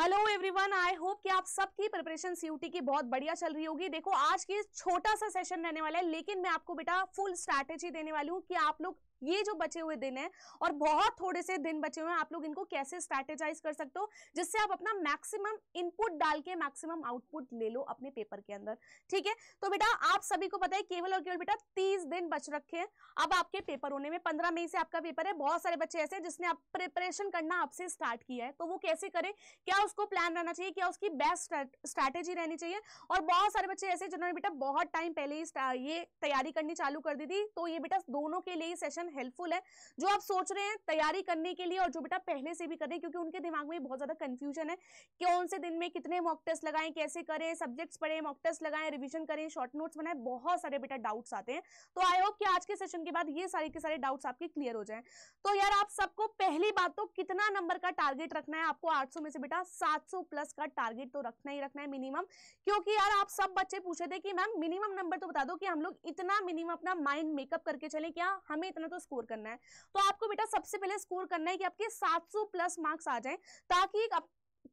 hello everyone I hope कि आप सबकी प्रिपरेशन सीयूटी की बहुत बढ़िया चल रही होगी देखो आज की छोटा सा सेशन रहने वाला है लेकिन मैं आपको बेटा फुल स्ट्रैटेजी देने वाली हूँ कि आप लोग ये जो बचे हुए दिन है और बहुत थोड़े से दिन बचे हुए हैं आप लोग इनको कैसे स्ट्रेटेजाइज कर सकते हो जिससे आप अपना मैक्सिमम इनपुट डाल के मैक्सिमम आउटपुट ले लो अपने पेपर के अंदर ठीक है तो बेटा आप सभी को पता है केवल और केवल बेटा तीस दिन बच रखे हैं अब आपके पेपर होने में पंद्रह मई से आपका पेपर है बहुत सारे बच्चे ऐसे जिसने आप प्रिपरेशन करना आपसे स्टार्ट किया है तो वो कैसे करें क्या उसको प्लान रहना चाहिए क्या उसकी बेस्ट स्ट्रैटेजी रहनी चाहिए और बहुत सारे बच्चे ऐसे जिन्होंने बेटा बहुत टाइम पहले ही ये तैयारी करनी चालू कर दी थी तो ये बेटा दोनों के लिए सेशन इंफॉर्मेशन हेल्पफुल है जो आप सोच रहे हैं तैयारी करने के लिए और जो बेटा पहले से भी कर रहे हैं क्योंकि उनके दिमाग में बहुत ज़्यादा कंफ्यूजन है कौन से दिन में कितने मॉक टेस्ट लगाएं कैसे करें सब्जेक्ट्स पढ़ें मॉक टेस्ट लगाएं रिविजन करें शॉर्ट नोट्स बनाएं बहुत सारे बेटा डाउट्स आते हैं तो आई होप कि आज के सेशन के बाद ये सारे के सारे डाउट्स आपके क्लियर हो जाए तो यार आप सबको पहली बात तो कितना नंबर का टारगेट रखना है आपको आठ में से बेटा सात प्लस का टारगेट तो रखना ही रखना है मिनिमम क्योंकि यार आप सब बच्चे पूछे थे कि मैम मिनिमम नंबर तो बता दो कि हम लोग इतना मिनिमम अपना माइंड मेकअप करके चले क्या हमें इतना तो स्कोर करना है तो आपको बेटा सबसे पहले स्कोर करना है कि आपके 700 प्लस मार्क्स आ जाएं ताकि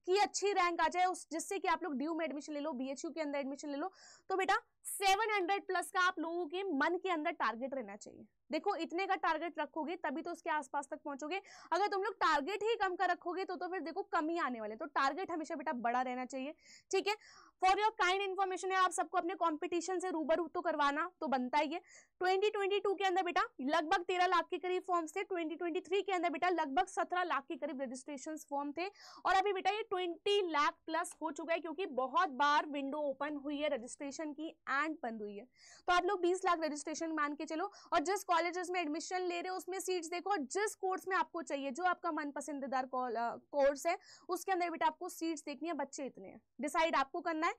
की अच्छी रैंक आ जाए उस जिससे कि आप लोग ड्यू में एडमिशन ले लो बीएचयू के अंदर एडमिशन ले लो तो बेटा 700 प्लस का आप लोगों के मन के अंदर टारगेट रहना चाहिए देखो इतने का टारगेट रखोगे तभी तो उसके आसपास तक पहुंचोगे अगर तुम लोग टारगेट ही कम का रखोगे तो तो फिर देखो कमी आने वाले तो टारगेट हमेशा बेटा बड़ा रहना चाहिए ठीक है फॉर योर काइंड इन्फॉर्मेशन है आप सबको अपने कॉम्पिटिशन से रूबरू तो करवाना तो बनता ही है 2022 के अंदर बेटा लगभग तेरह लाख के करीब फॉर्म्स थे 2023 के अंदर बेटा लगभग सत्रह लाख के करीब रजिस्ट्रेशन फॉर्म थे और अभी बेटा ये ट्वेंटी लाख प्लस हो चुका है क्योंकि बहुत बार विंडो ओपन हुई है रजिस्ट्रेशन की एंड बंद हुई है तो आप लोग बीस लाख रजिस्ट्रेशन मान के चलो और जिस कॉलेजेस में एडमिशन ले रहे हो उसमें सीट्स देखो और जिस कोर्स में आपको चाहिए जो आपका मन पसंदीदार कोर्स है उसके अंदर बेटा तो आपको सीट्स देखनी है बच्चे इतने डिसाइड आपको करना है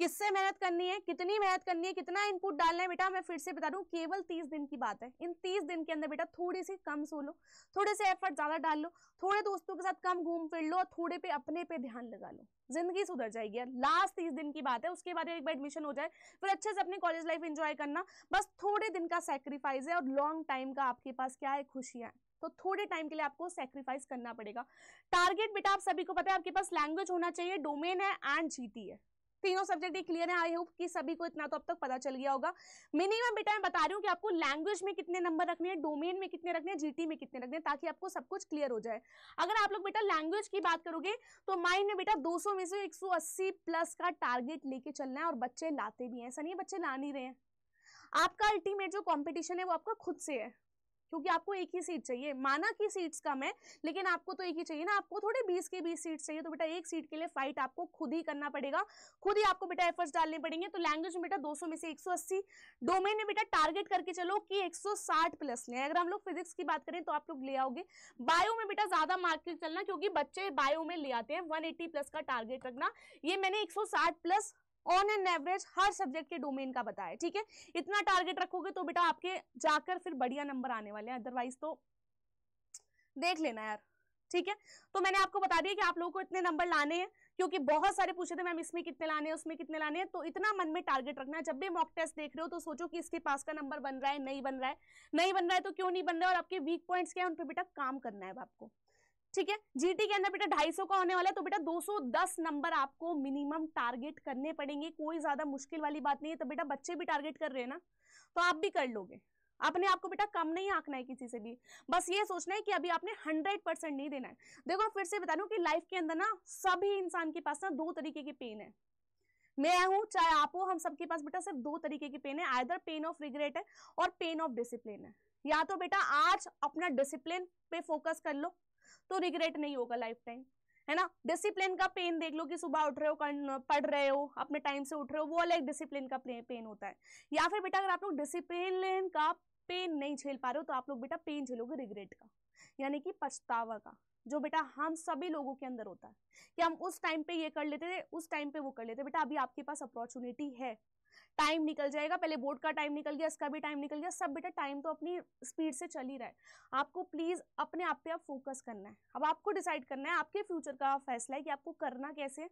किससे मेहनत करनी है कितनी मेहनत करनी है कितना इनपुट डालना है बेटा मैं फिर से बता दूं केवल तीस दिन की बात है इन तीस दिन के अंदर बेटा थोड़ी सी कम सो लो थोड़े से एफर्ट ज़्यादा डाल लो थोड़े दोस्तों के साथ कम घूम फिर लो और थोड़े पे अपने पे ध्यान लगा लो जिंदगी सुधर जाएगी लास्ट तीस दिन की बात है उसके बाद एक बार एडमिशन हो जाए फिर अच्छे से अपनी कॉलेज लाइफ एंजॉय करना बस थोड़े दिन का सेक्रीफाइस है और लॉन्ग टाइम का आपके पास क्या है खुशियाँ तो थोड़े टाइम के लिए आपको सेक्रीफाइस करना पड़ेगा टारगेट बेटा आप सभी को पता है आपके पास लैंग्वेज होना चाहिए डोमेन है एंड जीती है तीनों सब्जेक्ट ही क्लियर है आई होप कि सभी को इतना तो अब तक पता चल गया होगा मिनिमम बेटा मैं बता रही हूँ कि आपको लैंग्वेज में कितने नंबर रखने हैं डोमेन में कितने रखने हैं जीटी में कितने रखने हैं ताकि आपको सब कुछ क्लियर हो जाए अगर आप लोग बेटा लैंग्वेज की बात करोगे तो माइंड में बेटा 200 में से 180 प्लस का टारगेट लेके चलना है और बच्चे लाते भी हैं ऐसा नहीं बच्चे ला नहीं रहे हैं आपका अल्टीमेट जो कॉम्पिटिशन है वो आपका खुद से है क्योंकि आपको एक ही सीट चाहिए माना कि सीट्स कम है लेकिन आपको तो एक ही चाहिए ना आपको थोड़े बीस के बीस सीट चाहिए तो बेटा एक सीट के लिए फाइट आपको खुद ही करना पड़ेगा खुद ही आपको बेटा एफर्ट्स डालने पड़ेंगे तो लैंग्वेज में बेटा 200 में से 180 डोमेन में बेटा टारगेट करके चलो कि 160 प्लस लें अगर हम लोग फिजिक्स की बात करें तो आप लोग ले आओगे बायो में बेटा ज्यादा मार्केट चलना क्योंकि बच्चे बायो में ले आते हैं वन प्लस का टारगेट रखना ये मैंने एक प्लस ऑन एन एवरेज हर सब्जेक्ट के डोमेन का बताया ठीक है इतना टारगेट रखोगे तो बेटा आपके जाकर फिर बढ़िया नंबर आने वाले हैं अदरवाइज तो देख लेना यार ठीक है तो मैंने आपको बता दिया कि आप लोगों को इतने नंबर लाने हैं क्योंकि बहुत सारे पूछे थे मैम इसमें कितने लाने हैं उसमें कितने लाने हैं तो इतना मन में टारगेट रखना है जब भी मॉक टेस्ट देख रहे हो तो सोचो कि इसके पास का नंबर बन रहा है नहीं बन रहा है नहीं बन रहा है तो क्यों नहीं बन रहा है और आपके वीक पॉइंट्स क्या है उन पर बेटा काम करना है आपको ठीक है जीटी के अंदर बेटा 250 का होने वाला है तो बेटा 210 नंबर आपको मिनिमम टारगेट करने पड़ेंगे कोई ज्यादा मुश्किल वाली बात नहीं है तो बेटा बच्चे भी टारगेट कर रहे हैं ना तो आप भी कर लोगे आपने आपको बेटा कम नहीं आंकना है किसी से भी बस ये सोचना है कि अभी आपने हंड्रेड परसेंट नहीं देना है देखो फिर से बता दूं कि लाइफ के अंदर ना सभी इंसान के पास ना दो तरीके की पेन है मैं हूँ चाहे आप हो हम सबके पास बेटा सिर्फ दो तरीके की पेन है आयदर पेन ऑफ रिग्रेट है और पेन ऑफ डिसिप्लिन है या तो बेटा आज अपना डिसिप्लिन पे फोकस कर लो तो रिग्रेट नहीं होगा लाइफ टाइम है ना डिसिप्लिन का पेन देख लो कि सुबह उठ रहे हो पढ़ रहे हो अपने टाइम से उठ रहे हो वो अलग डिसिप्लिन का पेन होता है या फिर बेटा अगर आप लोग डिसिप्लिन का पेन नहीं झेल पा रहे हो तो आप लोग बेटा पेन झेलोगे रिग्रेट का यानी कि पछतावा का जो बेटा हम सभी लोगों के अंदर होता है कि हम उस टाइम पे ये कर लेते थे उस टाइम पे वो कर लेते बेटा अभी आपके पास अपॉर्चुनिटी है टाइम निकल जाएगा पहले बोर्ड का टाइम निकल गया इसका भी टाइम निकल गया सब बेटा टाइम तो अपनी स्पीड से चल ही रहा है आपको प्लीज़ अपने आप पे आप फोकस करना है अब आपको डिसाइड करना है आपके फ्यूचर का फैसला है कि आपको करना कैसे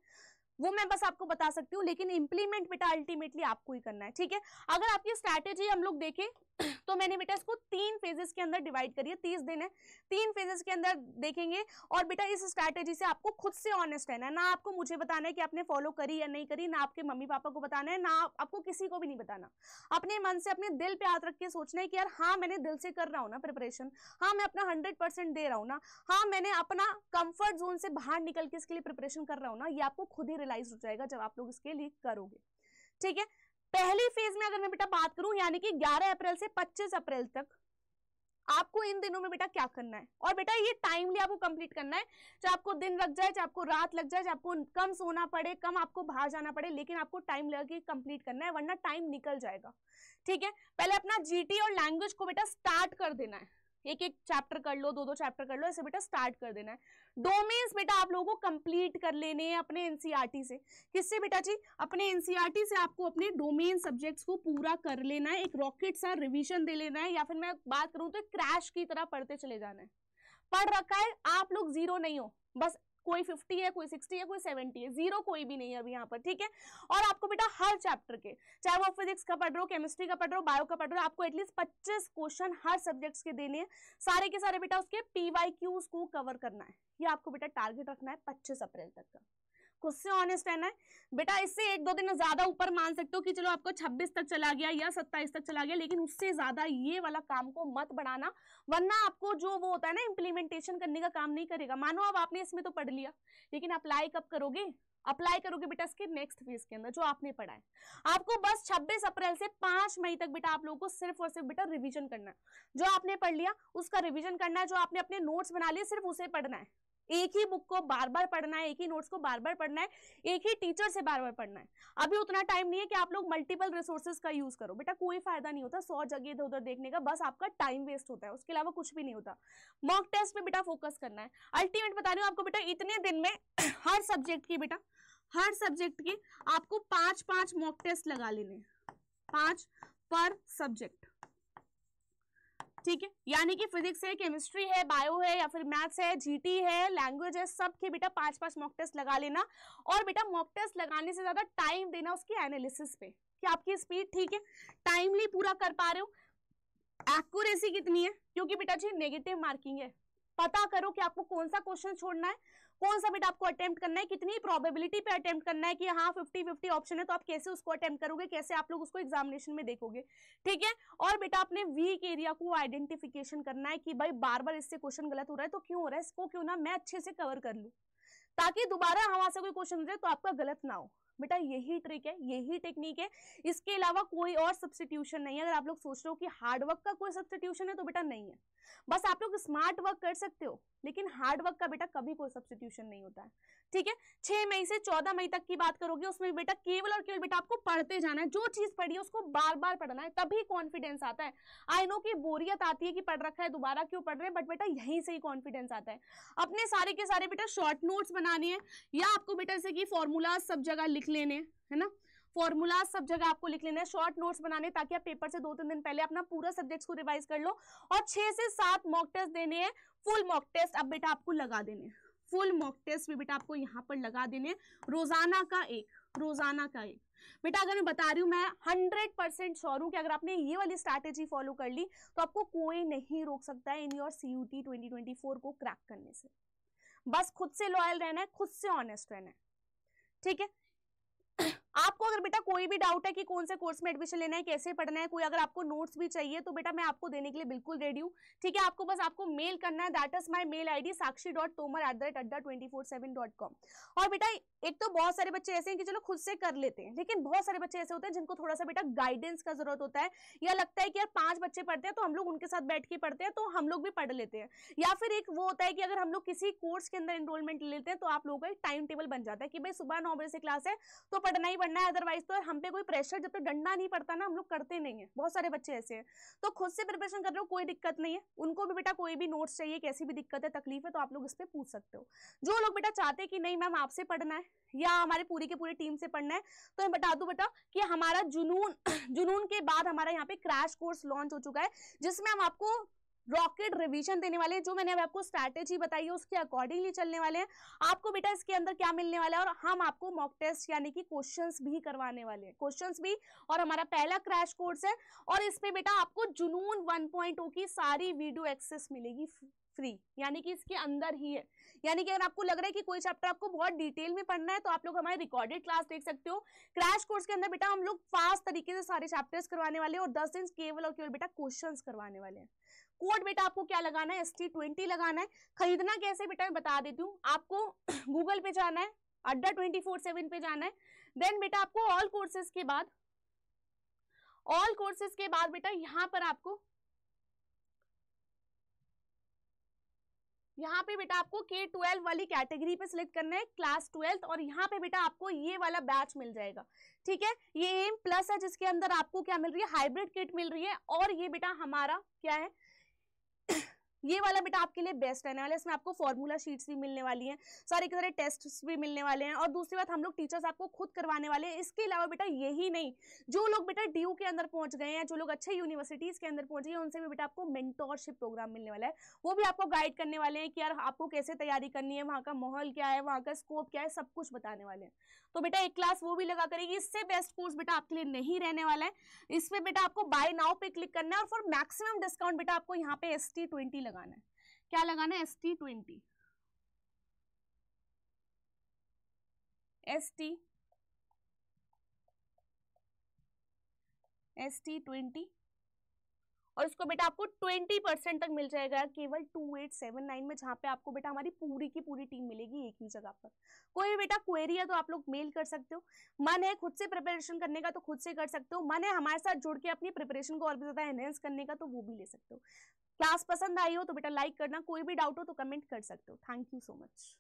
वो मैं बस आपको बता सकती हूँ लेकिन इम्प्लीमेंट बेटा अल्टीमेटली आपको ही करना है ठीक है अगर आपकी स्ट्रैटेजी हम लोग देखें तो मैंने बेटा इसको तीन फेजेस के अंदर डिवाइड करिए तीस दिन है तीन फेजेस के अंदर देखेंगे और बेटा इस स्ट्रैटेजी से आपको खुद से ऑनेस्ट रहना है ना आपको मुझे बताना है कि आपने फॉलो करी या नहीं करी ना आपके मम्मी पापा को बताना है ना आपको किसी को भी नहीं बताना अपने मन से अपने दिल पे हाथ रख के सोचना है कि यार हाँ मैंने दिल से कर रहा हूँ ना प्रिपरेशन हाँ मैं अपना हंड्रेड दे रहा हूँ ना हाँ मैंने अपना कम्फर्ट जोन से बाहर निकल के इसके लिए प्रिपरेशन कर रहा हूँ ना ये आपको खुद ही रियलाइज हो जाएगा जब आप लोग इसके लिए करोगे ठीक है पहली फेज में अगर मैं बेटा बात करूं यानी कि 11 अप्रैल से 25 अप्रैल तक आपको इन दिनों में बेटा क्या करना है और बेटा ये टाइमली आपको कंप्लीट करना है चाहे आपको दिन लग जाए चाहे आपको रात लग जाए चाहे आपको कम सोना पड़े कम आपको बाहर जाना पड़े लेकिन आपको टाइम लगा के कंप्लीट करना है वरना टाइम निकल जाएगा ठीक है पहले अपना जीटी और लैंग्वेज को बेटा स्टार्ट कर देना है एक एक चैप्टर कर लो दो दो चैप्टर कर लो ऐसे बेटा स्टार्ट कर देना है डोमेन्स बेटा आप लोगों को कंप्लीट कर लेने हैं अपने एनसीईआरटी e से किससे बेटा जी अपने एनसीईआरटी e से आपको अपने डोमेन सब्जेक्ट्स को पूरा कर लेना है एक रॉकेट सा रिविजन दे लेना है या फिर मैं बात करूँ तो क्रैश की तरह पढ़ते चले जाना है पढ़ रखा है आप लोग जीरो नहीं हो बस कोई फिफ्टी है कोई सिक्सटी है कोई सेवेंटी है जीरो कोई भी नहीं है अभी यहाँ पर ठीक है और आपको बेटा हर चैप्टर के चाहे वो फिजिक्स का पढ़ रहे हो केमिस्ट्री का पढ़ रहे हो बायो का पढ़ रहे हो आपको एटलीस्ट पच्चीस क्वेश्चन हर सब्जेक्ट्स के देने हैं सारे के सारे बेटा उसके पी को कवर करना है ये आपको बेटा टारगेट रखना है पच्चीस अप्रैल तक का खुद से ऑनेस्ट रहना है बेटा इससे एक दो दिन ज्यादा ऊपर मान सकते हो कि चलो आपको 26 तक चला गया या 27 तक चला गया लेकिन उससे ज्यादा ये वाला काम को मत बढ़ाना वरना आपको जो वो होता है ना इम्प्लीमेंटेशन करने का काम नहीं करेगा मानो अब आपने इसमें तो पढ़ लिया लेकिन अप्लाई कब करोगे अप्लाई करोगे बेटा इसके नेक्स्ट फेज के अंदर जो आपने पढ़ा है आपको बस 26 अप्रैल से 5 मई तक बेटा आप लोगों को सिर्फ और सिर्फ बेटा रिवीजन करना है जो आपने पढ़ लिया उसका रिवीजन करना है जो आपने अपने नोट्स बना लिए सिर्फ उसे पढ़ना है एक ही बुक को बार बार पढ़ना है एक ही नोट्स को बार बार पढ़ना है एक ही टीचर से बार बार पढ़ना है अभी उतना टाइम नहीं है कि आप लोग मल्टीपल रिसोर्सेज का यूज करो बेटा कोई फायदा नहीं होता सौ जगह इधर उधर देखने का बस आपका टाइम वेस्ट होता है उसके अलावा कुछ भी नहीं होता मॉक टेस्ट पे बेटा फोकस करना है अल्टीमेट बता रही हूँ आपको बेटा इतने दिन में हर सब्जेक्ट की बेटा हर सब्जेक्ट की आपको पांच पांच मॉक टेस्ट लगा लेने पांच पर सब्जेक्ट ठीक है यानी कि फिजिक्स है केमिस्ट्री है बायो है या फिर मैथ्स है जीटी है लैंग्वेज है सब के बेटा पांच पांच मॉक टेस्ट लगा लेना और बेटा मॉक टेस्ट लगाने से ज़्यादा टाइम देना उसकी एनालिसिस पे कि आपकी स्पीड ठीक है टाइमली पूरा कर पा रहे हो एक्यूरेसी कितनी है क्योंकि बेटा जी नेगेटिव मार्किंग है पता करो कि आपको कौन सा क्वेश्चन छोड़ना है कौन सा बिट आपको अटेम्प्ट करना है कितनी प्रोबेबिलिटी पे अटेम्प्ट करना है कि हाँ फिफ्टी फिफ्टी ऑप्शन है तो आप कैसे उसको अटेम्प्ट करोगे कैसे आप लोग उसको एग्जामिनेशन में देखोगे ठीक है और बेटा आपने वीक एरिया को आइडेंटिफिकेशन करना है कि भाई बार बार इससे क्वेश्चन गलत हो रहा है तो क्यों हो रहा है इसको क्यों ना मैं अच्छे से कवर कर लूँ ताकि दोबारा हमारे से कोई क्वेश्चन तो आपका गलत ना हो बेटा यही ट्रिक है यही टेक्निक है इसके अलावा कोई और सब्सटीट्यूशन नहीं है अगर आप लोग सोच रहे हो कि हार्डवर्क का कोई सब्सटीट्यूशन है तो बेटा नहीं है बस आप लोग स्मार्ट वर्क कर सकते हो लेकिन हार्ड वर्क का बेटा कभी कोई सब्सटीट्यूशन नहीं होता है ठीक है छह मई से चौदह मई तक की बात करोगे उसमें बेटा केवल और केवल बेटा आपको पढ़ते जाना है जो चीज पढ़ी है उसको बार बार पढ़ना है तभी कॉन्फिडेंस आता है आई नो की बोरियत आती है कि पढ़ रखा है दोबारा क्यों पढ़ रहे हैं बट बेटा यहीं से ही कॉन्फिडेंस आता है अपने सारे के सारे बेटा शॉर्ट नोट्स बनाने हैं या आपको बेटा जैसे कि फॉर्मूला सब जगह लिख लिख लेने है ना फॉर्मूला सब जगह आपको लिख लेना है शॉर्ट नोट्स बनाने ताकि आप पेपर से दो तीन दिन पहले अपना पूरा सब्जेक्ट को रिवाइज कर लो और छह से सात मॉक टेस्ट देने हैं फुल मॉक टेस्ट अब बेटा आपको लगा देने फुल मॉक टेस्ट भी बेटा आपको यहाँ पर लगा देने रोजाना का एक रोजाना का एक बेटा अगर मैं बता रही हूँ मैं हंड्रेड परसेंट श्योर हूँ कि अगर आपने ये वाली स्ट्रैटेजी फॉलो कर ली तो आपको कोई नहीं रोक सकता है in your C U T twenty twenty four को क्रैक करने से बस खुद से लॉयल रहना है खुद से ऑनेस्ट रहना है ठीक है आपको अगर बेटा कोई भी डाउट है कि कौन से कोर्स में एडमिशन लेना है कैसे पढ़ना है कोई अगर आपको नोट्स भी चाहिए तो बेटा मैं आपको देने के लिए बिल्कुल रेडी हूँ ठीक है आपको बस आपको मेल करना है that is my mail I D Sakshi dot Tomar at the rate Adda twenty four seven dot com और बेटा एक तो बहुत सारे बच्चे ऐसे हैं कि चलो खुद से कर लेते हैं लेकिन बहुत सारे बच्चे ऐसे होते हैं जिनको थोड़ा सा बेटा गाइडेंस का जरूरत होता है या लगता है कि यार पांच बच्चे पढ़ते हैं तो हम लोग उनके साथ बैठ के पढ़ते हैं तो हम लोग भी पढ़ लेते हैं या फिर एक वो होता है कि अगर हम लोग किसी कोर्स के अंदर एनरोलमेंट लेते हैं तो आप लोगों का एक टाइम टेबल बन जाता है कि भाई सुबह नौ बजे से क्लास है तो पढ़ना ही करना है अदरवाइज तो हम पे कोई प्रेशर जब तक तो डंडा नहीं पड़ता ना हम लोग करते नहीं है बहुत सारे बच्चे ऐसे हैं तो खुद से प्रिपरेशन कर रहे हो कोई दिक्कत नहीं है उनको भी बेटा कोई भी नोट्स चाहिए कैसी भी दिक्कत है तकलीफ है तो आप लोग इस पर पूछ सकते हो जो लोग बेटा चाहते हैं कि नहीं मैम आपसे पढ़ना है या हमारे पूरी के पूरी टीम से पढ़ना है तो मैं बता दूं बेटा कि हमारा जुनून जुनून के बाद हमारा यहाँ पे क्रैश कोर्स लॉन्च हो चुका है जिसमें हम आपको रॉकेट रिविजन देने वाले हैं जो मैंने अभी आपको स्ट्रैटेजी बताई है उसके अकॉर्डिंगली चलने वाले हैं आपको बेटा इसके अंदर क्या मिलने वाला है और हम आपको मॉक टेस्ट यानी कि क्वेश्चंस भी करवाने वाले हैं क्वेश्चंस भी और हमारा पहला क्रैश कोर्स है और इसमें बेटा आपको जुनून 1.0 की सारी वीडियो एक्सेस मिलेगी फ्री यानी कि इसके अंदर ही है यानी कि अगर आपको लग रहा है कि कोई चैप्टर आपको बहुत डिटेल में पढ़ना है तो आप लोग हमारे रिकॉर्डेड क्लास देख सकते हो क्रैश कोर्स के अंदर बेटा हम लोग फास्ट तरीके से सारे चैप्टर्स करवाने वाले हैं और दस दिन केवल और केवल बेटा क्वेश्चन करवाने वाले हैं कोड बेटा आपको क्या लगाना है एस टी ट्वेंटी लगाना है खरीदना कैसे बेटा मैं बता देती हूँ आपको गूगल पे जाना है अड्डा ट्वेंटी फोर सेवन पे जाना है देन बेटा आपको ऑल कोर्सेज के बाद ऑल कोर्सेज के बाद बेटा यहाँ पर आपको यहाँ पे बेटा आपको के ट्वेल्व वाली कैटेगरी पे सिलेक्ट करना है क्लास ट्वेल्थ और यहाँ पे बेटा आपको ये वाला बैच मिल जाएगा ठीक है ये एम प्लस है जिसके अंदर आपको क्या मिल रही है हाइब्रिड किट मिल रही है और ये बेटा हमारा क्या है ये वाला बेटा आपके लिए बेस्ट रहने वाला है इसमें आपको फॉर्मूला शीट्स भी मिलने वाली हैं सारे के सारे टेस्ट्स भी मिलने वाले हैं और दूसरी बात हम लोग टीचर्स आपको खुद करवाने वाले हैं इसके अलावा बेटा यही नहीं जो लोग बेटा डी के अंदर पहुंच गए हैं जो लोग अच्छे यूनिवर्सिटीज़ के अंदर पहुंच गए हैं उनसे भी बेटा आपको मेंटोरशिप प्रोग्राम मिलने वाला है वो भी आपको गाइड करने वाले हैं कि यार आपको कैसे तैयारी करनी है वहाँ का माहौल क्या है वहाँ का स्कोप क्या है सब कुछ बताने वाले हैं तो बेटा एक क्लास वो भी लगा करेगी इससे बेस्ट कोर्स बेटा आपके लिए नहीं रहने वाला है इसमें बेटा आपको बाय नाउ पे क्लिक करना है और फॉर मैक्सिमम डिस्काउंट बेटा आपको यहाँ पे एस टी लगाना है क्या लगाना है S T twenty S T S T twenty और इसको बेटा आपको ट्वेंटी परसेंट तक मिल जाएगा केवल टू एट सेवन नाइन में जहां पे आपको बेटा हमारी पूरी की पूरी टीम मिलेगी एक ही जगह पर कोई भी बेटा क्वेरी है तो आप लोग मेल कर सकते हो मन है खुद से प्रिपरेशन करने का तो खुद से कर सकते हो मन है हमारे साथ जुड़ के अपनी प्रिपरेशन को और भी ज़्यादा एनहेंस करने का तो वो भी ले सकते हो क्लास पसंद आई हो तो बेटा लाइक करना कोई भी डाउट हो तो कमेंट कर सकते हो थैंक यू सो मच